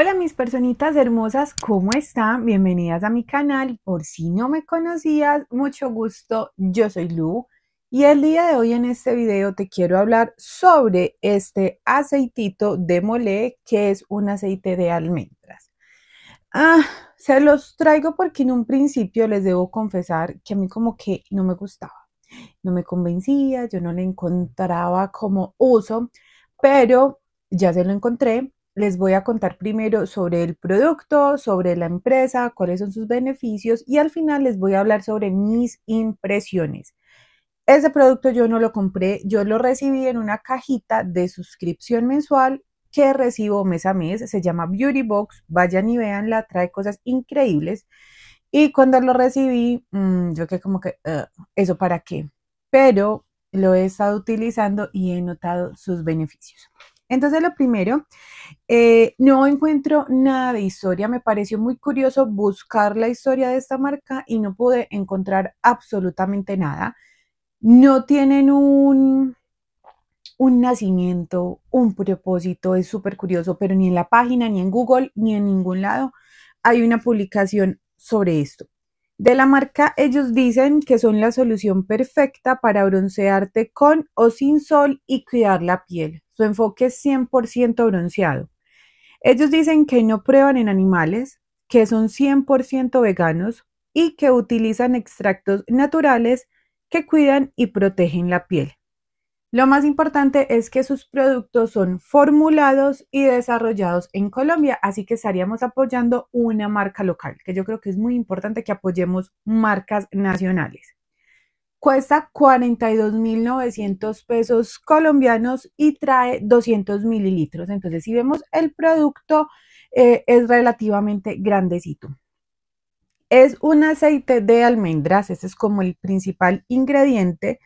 Hola mis personitas hermosas, ¿cómo están? Bienvenidas a mi canal. Por si no me conocías, mucho gusto. Yo soy Lu y el día de hoy en este video te quiero hablar sobre este aceitito de mole que es un aceite de almendras. Ah, se los traigo porque en un principio les debo confesar que a mí como que no me gustaba, no me convencía, yo no le encontraba como uso, pero ya se lo encontré les voy a contar primero sobre el producto, sobre la empresa, cuáles son sus beneficios y al final les voy a hablar sobre mis impresiones. Ese producto yo no lo compré, yo lo recibí en una cajita de suscripción mensual que recibo mes a mes. Se llama Beauty Box, vayan y veanla, trae cosas increíbles. Y cuando lo recibí, mm, yo que como que, ¿eso para qué? Pero lo he estado utilizando y he notado sus beneficios. Entonces, lo primero, eh, no encuentro nada de historia. Me pareció muy curioso buscar la historia de esta marca y no pude encontrar absolutamente nada. No tienen un, un nacimiento, un propósito, es súper curioso, pero ni en la página, ni en Google, ni en ningún lado hay una publicación sobre esto. De la marca, ellos dicen que son la solución perfecta para broncearte con o sin sol y cuidar la piel. Su enfoque es 100% bronceado. Ellos dicen que no prueban en animales, que son 100% veganos y que utilizan extractos naturales que cuidan y protegen la piel. Lo más importante es que sus productos son formulados y desarrollados en Colombia, así que estaríamos apoyando una marca local, que yo creo que es muy importante que apoyemos marcas nacionales. Cuesta 42.900 pesos colombianos y trae 200 mililitros. Entonces, si vemos el producto, eh, es relativamente grandecito. Es un aceite de almendras, ese es como el principal ingrediente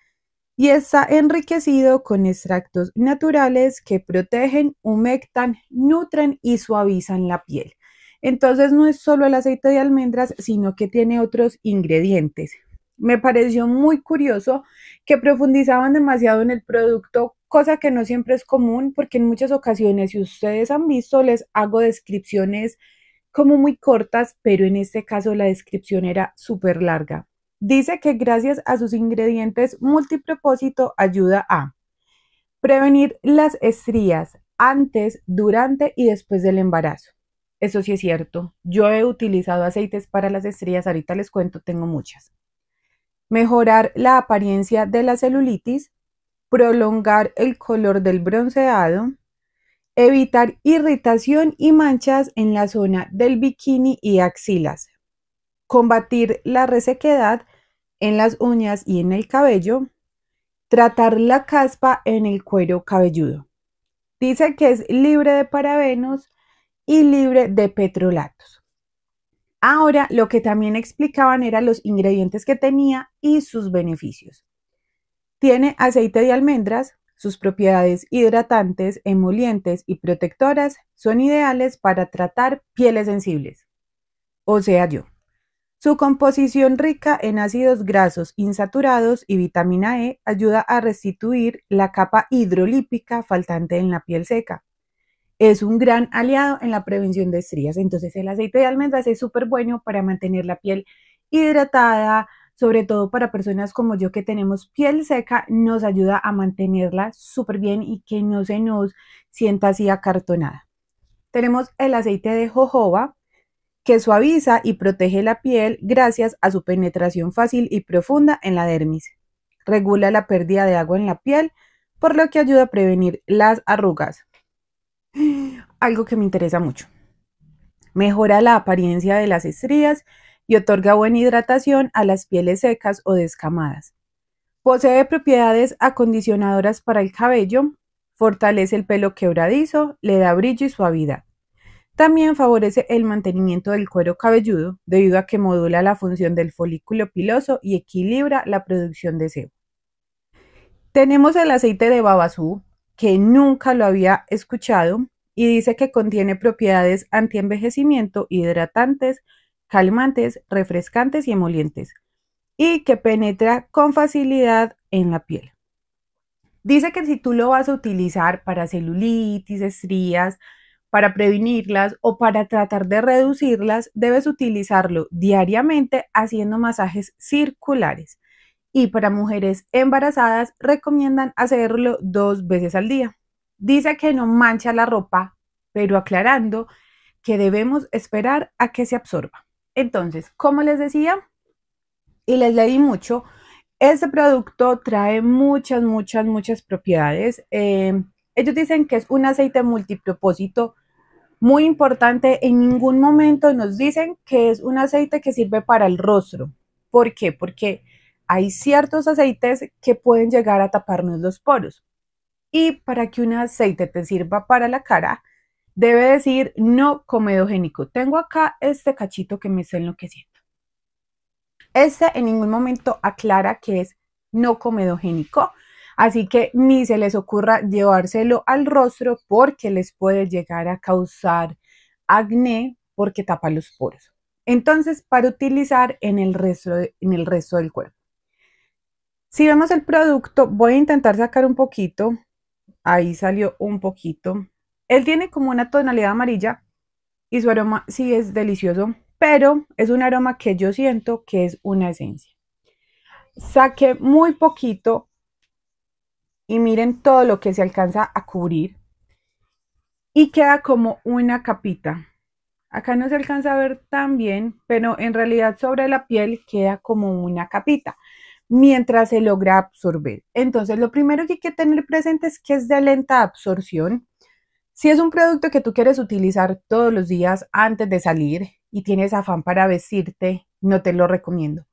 y está enriquecido con extractos naturales que protegen, humectan, nutren y suavizan la piel. Entonces no es solo el aceite de almendras, sino que tiene otros ingredientes me pareció muy curioso que profundizaban demasiado en el producto, cosa que no siempre es común, porque en muchas ocasiones, si ustedes han visto, les hago descripciones como muy cortas, pero en este caso la descripción era súper larga. Dice que gracias a sus ingredientes multipropósito ayuda a prevenir las estrías antes, durante y después del embarazo. Eso sí es cierto. Yo he utilizado aceites para las estrías, ahorita les cuento, tengo muchas mejorar la apariencia de la celulitis, prolongar el color del bronceado, evitar irritación y manchas en la zona del bikini y axilas, combatir la resequedad en las uñas y en el cabello, tratar la caspa en el cuero cabelludo. Dice que es libre de parabenos y libre de petrolatos. Ahora, lo que también explicaban eran los ingredientes que tenía y sus beneficios. Tiene aceite de almendras, sus propiedades hidratantes, emolientes y protectoras son ideales para tratar pieles sensibles, o sea yo. Su composición rica en ácidos grasos insaturados y vitamina E ayuda a restituir la capa hidrolípica faltante en la piel seca es un gran aliado en la prevención de estrías. Entonces el aceite de almendras es súper bueno para mantener la piel hidratada, sobre todo para personas como yo que tenemos piel seca, nos ayuda a mantenerla súper bien y que no se nos sienta así acartonada. Tenemos el aceite de jojoba que suaviza y protege la piel gracias a su penetración fácil y profunda en la dermis. Regula la pérdida de agua en la piel, por lo que ayuda a prevenir las arrugas algo que me interesa mucho. Mejora la apariencia de las estrías y otorga buena hidratación a las pieles secas o descamadas. Posee propiedades acondicionadoras para el cabello, fortalece el pelo quebradizo, le da brillo y suavidad. También favorece el mantenimiento del cuero cabelludo, debido a que modula la función del folículo piloso y equilibra la producción de sebo. Tenemos el aceite de babasú, que nunca lo había escuchado, y dice que contiene propiedades antienvejecimiento, hidratantes, calmantes, refrescantes y emolientes, y que penetra con facilidad en la piel. Dice que si tú lo vas a utilizar para celulitis, estrías, para prevenirlas o para tratar de reducirlas, debes utilizarlo diariamente haciendo masajes circulares. Y para mujeres embarazadas recomiendan hacerlo dos veces al día. Dice que no mancha la ropa, pero aclarando que debemos esperar a que se absorba. Entonces, como les decía, y les leí mucho, este producto trae muchas, muchas, muchas propiedades. Em, ellos dicen que es un aceite multipropósito muy importante. En ningún momento nos dicen que es un aceite que sirve para el rostro. ¿Por qué? Porque hay ciertos aceites que pueden llegar a taparnos los poros. Y para que un aceite te sirva para la cara, debe decir no comedogénico. Tengo acá este cachito que me está enloqueciendo. Este en ningún momento aclara que es no comedogénico, así que ni se les ocurra llevárselo al rostro porque les puede llegar a causar acné porque tapa los poros. Entonces, para utilizar en el resto, en el resto del cuerpo. Si vemos el producto, voy a intentar sacar un poquito Ahí salió un poquito. Él tiene como una tonalidad amarilla y su aroma sí es delicioso, pero es un aroma que yo siento que es una esencia. Saqué muy poquito y miren todo lo que se alcanza a cubrir y queda como una capita. Acá no se alcanza a ver tan bien, pero en realidad sobre la piel queda como una capita mientras se logra absorber. Entonces, lo primero que hay que tener presente es que es de lenta absorción. Si es un producto que tú quieres utilizar todos los días antes de salir y tienes afán para vestirte, no te lo recomiendo.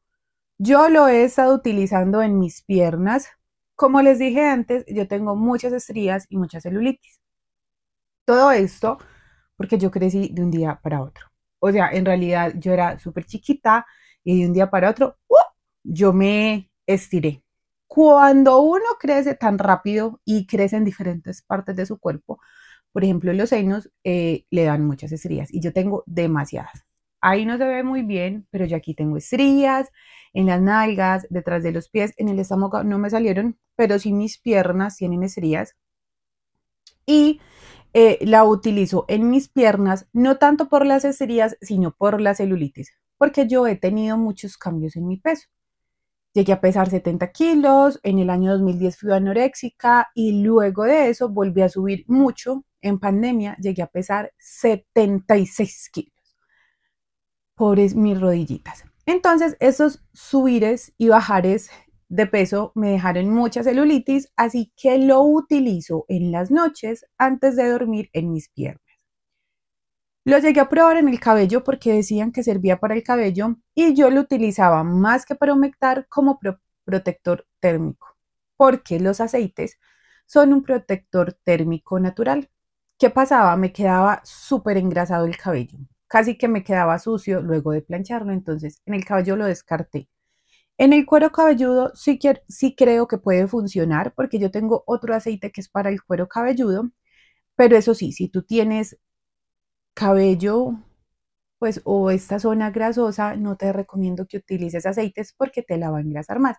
Yo lo he estado utilizando en mis piernas. Como les dije antes, yo tengo muchas estrías y mucha celulitis. Todo esto porque yo crecí de un día para otro. O sea, en realidad yo era súper chiquita y de un día para otro, ¡uh! yo me estiré. Cuando uno crece tan rápido y crece en diferentes partes de su cuerpo, por ejemplo, los senos eh, le dan muchas estrías y yo tengo demasiadas. Ahí no se ve muy bien, pero yo aquí tengo estrías en las nalgas, detrás de los pies, en el estómago no me salieron, pero sí mis piernas tienen estrías. Y eh, la utilizo en mis piernas, no tanto por las estrías, sino por la celulitis, porque yo he tenido muchos cambios en mi peso. Llegué a pesar 70 kilos, en el año 2010 fui anoréxica y luego de eso volví a subir mucho. En pandemia llegué a pesar 76 kilos. Pobres mis rodillitas. Entonces, esos subires y bajares de peso me dejaron mucha celulitis, así que lo utilizo en las noches antes de dormir en mis piernas. Lo llegué a probar en el cabello porque decían que servía para el cabello y yo lo utilizaba más que para humectar como protector térmico, porque los aceites son un protector térmico natural. ¿Qué pasaba? Me quedaba súper engrasado el cabello, casi que me quedaba sucio luego de plancharlo, entonces en el cabello lo descarté. En el cuero cabelludo sí, sí creo que puede funcionar porque yo tengo otro aceite que es para el cuero cabelludo, pero eso sí, si tú tienes cabello, pues o esta zona grasosa, no te recomiendo que utilices aceites porque te la va a engrasar más.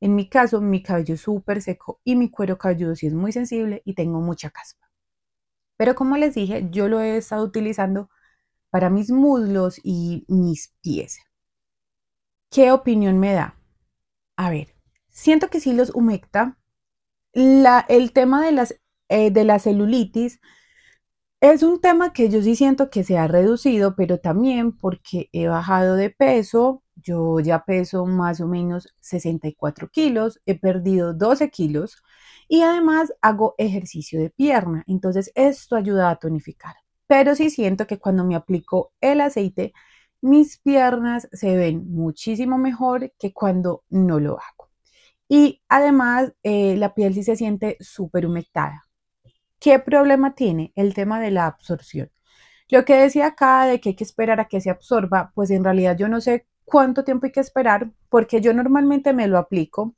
En mi caso, mi cabello es súper seco y mi cuero cabelludo sí es muy sensible y tengo mucha caspa. Pero como les dije, yo lo he estado utilizando para mis muslos y mis pies. ¿Qué opinión me da? A ver, siento que sí los humecta. La, el tema de, las, eh, de la celulitis es un tema que yo sí siento que se ha reducido, pero también porque he bajado de peso, yo ya peso más o menos 64 kilos, he perdido 12 kilos y además hago ejercicio de pierna, entonces esto ayuda a tonificar. Pero sí siento que cuando me aplico el aceite, mis piernas se ven muchísimo mejor que cuando no lo hago. Y además eh, la piel sí se siente súper humectada. ¿Qué problema tiene? El tema de la absorción. Lo que decía acá de que hay que esperar a que se absorba, pues en realidad yo no sé cuánto tiempo hay que esperar porque yo normalmente me lo aplico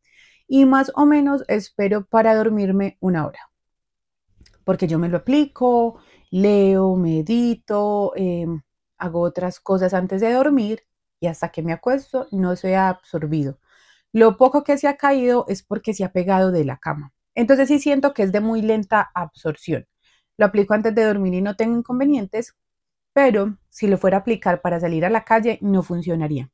y más o menos espero para dormirme una hora. Porque yo me lo aplico, leo, medito, eh, hago otras cosas antes de dormir y hasta que me acuesto no se ha absorbido. Lo poco que se ha caído es porque se ha pegado de la cama. Entonces sí siento que es de muy lenta absorción. Lo aplico antes de dormir y no tengo inconvenientes, pero si lo fuera a aplicar para salir a la calle no funcionaría.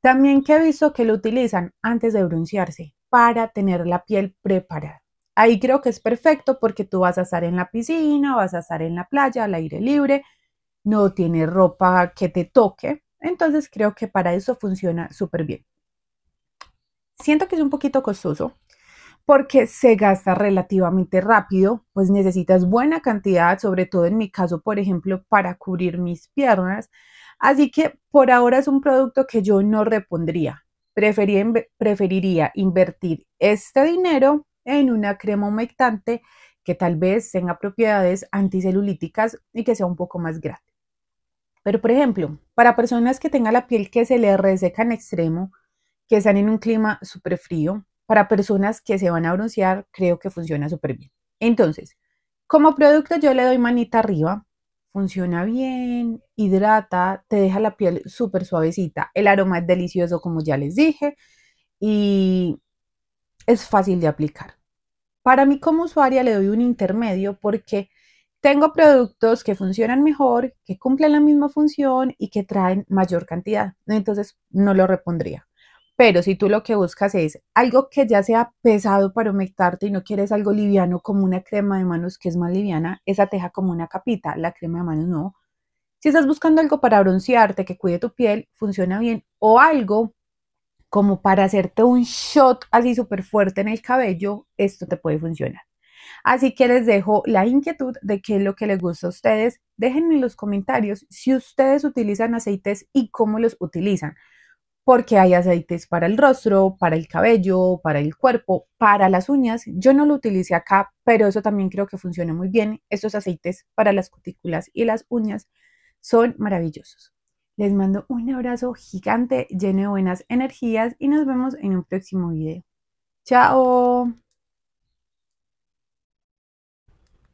También que he visto que lo utilizan antes de broncearse para tener la piel preparada. Ahí creo que es perfecto porque tú vas a estar en la piscina, vas a estar en la playa, al aire libre, no tienes ropa que te toque. Entonces creo que para eso funciona súper bien. Siento que es un poquito costoso, porque se gasta relativamente rápido, pues necesitas buena cantidad, sobre todo en mi caso, por ejemplo, para cubrir mis piernas. Así que por ahora es un producto que yo no repondría. Preferiría, invertir este dinero en una crema humectante que tal vez tenga propiedades anticelulíticas y que sea un poco más grande. Pero, por ejemplo, para personas que tengan la piel que se le reseca en extremo, que están en un clima súper frío, para personas que se van a broncear, creo que funciona súper bien. Entonces, como producto yo le doy manita arriba, funciona bien, hidrata, te deja la piel súper suavecita, el aroma es delicioso como ya les dije y es fácil de aplicar. Para mí como usuaria le doy un intermedio porque tengo productos que funcionan mejor, que cumplen la misma función y que traen mayor cantidad, entonces no lo repondría. Pero si tú lo que buscas es algo que ya sea pesado para humectarte y no quieres algo liviano como una crema de manos que es más liviana, esa teja como una capita, la crema de manos no. Si estás buscando algo para broncearte, que cuide tu piel, funciona bien, o algo como para hacerte un shot así súper fuerte en el cabello, esto te puede funcionar. Así que les dejo la inquietud de qué es lo que les gusta a ustedes. Déjenme en los comentarios si ustedes utilizan aceites y cómo los utilizan porque hay aceites para el rostro, para el cabello, para el cuerpo, para las uñas. Yo no lo utilicé acá, pero eso también creo que funciona muy bien. Estos aceites para las cutículas y las uñas son maravillosos. Les mando un abrazo gigante lleno de buenas energías y nos vemos en un próximo video. Chao.